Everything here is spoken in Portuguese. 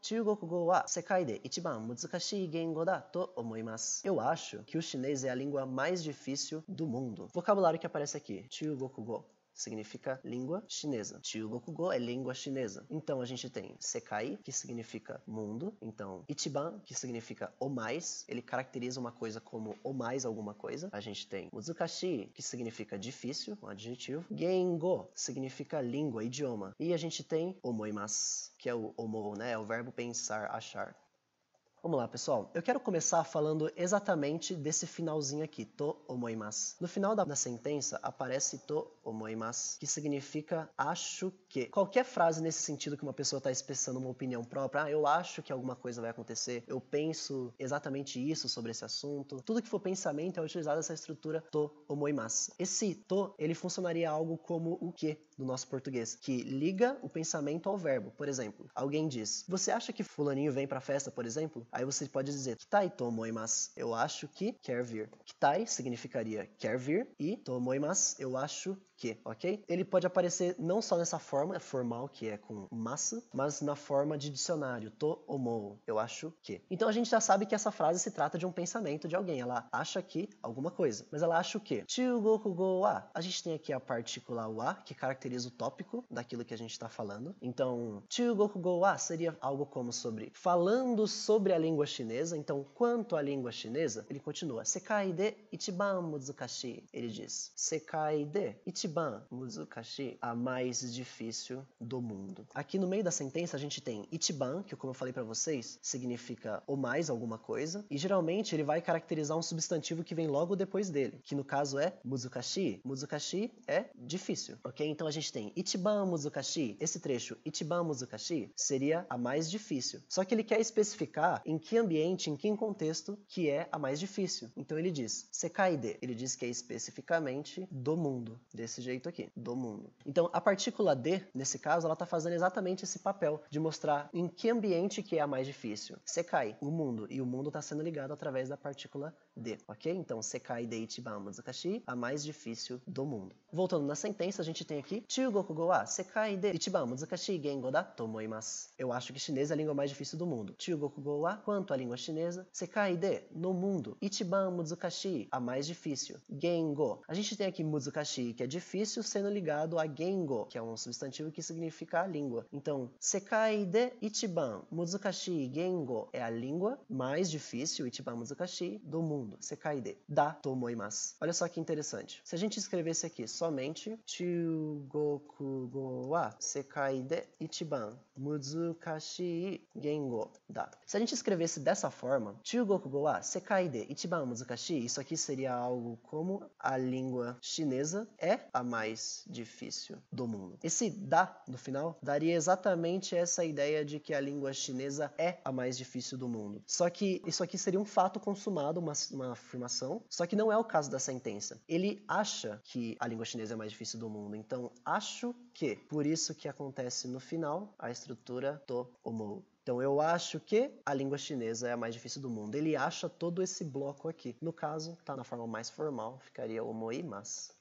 中国語は世界で一番難しい言語だと思います。Eu acho que o chinês é a língua mais difícil do mundo. Vocabulário que aparece aqui: 中国語 significa língua chinesa. Chugokugo é língua chinesa. Então a gente tem Sekai, que significa mundo. Então Ichiban, que significa o mais. Ele caracteriza uma coisa como o mais alguma coisa. A gente tem Muzukashi, que significa difícil, um adjetivo. Gengo significa língua, idioma. E a gente tem Omoimasu, que é o omo, né? É o verbo pensar, achar. Vamos lá, pessoal. Eu quero começar falando exatamente desse finalzinho aqui, to omoimas. No final da, da sentença aparece to omoimas, que significa acho que. Qualquer frase nesse sentido que uma pessoa está expressando uma opinião própria, ah, eu acho que alguma coisa vai acontecer, eu penso exatamente isso sobre esse assunto. Tudo que for pensamento é utilizado essa estrutura to omoimas. Esse to, ele funcionaria algo como o que do nosso português, que liga o pensamento ao verbo. Por exemplo, alguém diz: "Você acha que fulaninho vem para festa, por exemplo?" Aí você pode dizer Kitai tomoimasu, eu acho que quer vir. Kitai significaria quer vir e tomoimasu, eu acho que, ok? Ele pode aparecer não só nessa forma formal, que é com massa, mas na forma de dicionário, to omou, eu acho que. Então a gente já sabe que essa frase se trata de um pensamento de alguém, ela acha que alguma coisa, mas ela acha o quê? Chugoku go wa. A gente tem aqui a partícula wa, que caracteriza o tópico daquilo que a gente está falando. Então, chugoku go wa seria algo como sobre falando sobre a a língua chinesa, então quanto à língua chinesa, ele continua. Sekai de ichiban muzukashi. Ele diz: Sekai de ichiban muzukashi, a mais difícil do mundo. Aqui no meio da sentença a gente tem ichiban, que como eu falei para vocês, significa o mais alguma coisa, e geralmente ele vai caracterizar um substantivo que vem logo depois dele, que no caso é muzukashi. Muzukashi é difícil, ok? Então a gente tem ichiban muzukashi. Esse trecho ichiban muzukashi seria a mais difícil. Só que ele quer especificar em que ambiente, em que contexto que é a mais difícil. Então ele diz CKID, ele diz que é especificamente do mundo, desse jeito aqui, do mundo. Então a partícula D, nesse caso, ela está fazendo exatamente esse papel de mostrar em que ambiente que é a mais difícil. Sekai, o mundo, e o mundo está sendo ligado através da partícula D, ok? Então Sekai de Ichiban Muzakashi, a mais difícil do mundo. Voltando na sentença, a gente tem aqui Chugoku go wa Gengo da Eu acho que chinês é a língua mais difícil do mundo. Chugoku quanto à língua chinesa, Sekai-de, no mundo, Ichiban Muzukashi, a mais difícil, Gengo. A gente tem aqui Muzukashi, que é difícil, sendo ligado a Gengo, que é um substantivo que significa a língua. Então, Sekai-de Ichiban Muzukashi Gengo é a língua mais difícil, Ichiban Muzukashi, do mundo, Sekai-de, da Tomoimasu. Olha só que interessante. Se a gente escrevesse aqui somente Chugoku go wa Sekai-de Ichiban Muzukashi Gengo da. Se a gente escrevesse dessa forma, Chugokugo Sekaide isso aqui seria algo como a língua chinesa é a mais difícil do mundo. Esse da no final daria exatamente essa ideia de que a língua chinesa é a mais difícil do mundo. Só que isso aqui seria um fato consumado, uma, uma afirmação, só que não é o caso da sentença. Ele acha que a língua chinesa é a mais difícil do mundo, então acho que, por isso que acontece no final a estrutura do omou. Então eu acho que a língua chinesa é a mais difícil do mundo. Ele acha todo esse bloco aqui. No caso, tá na forma mais formal, ficaria mas.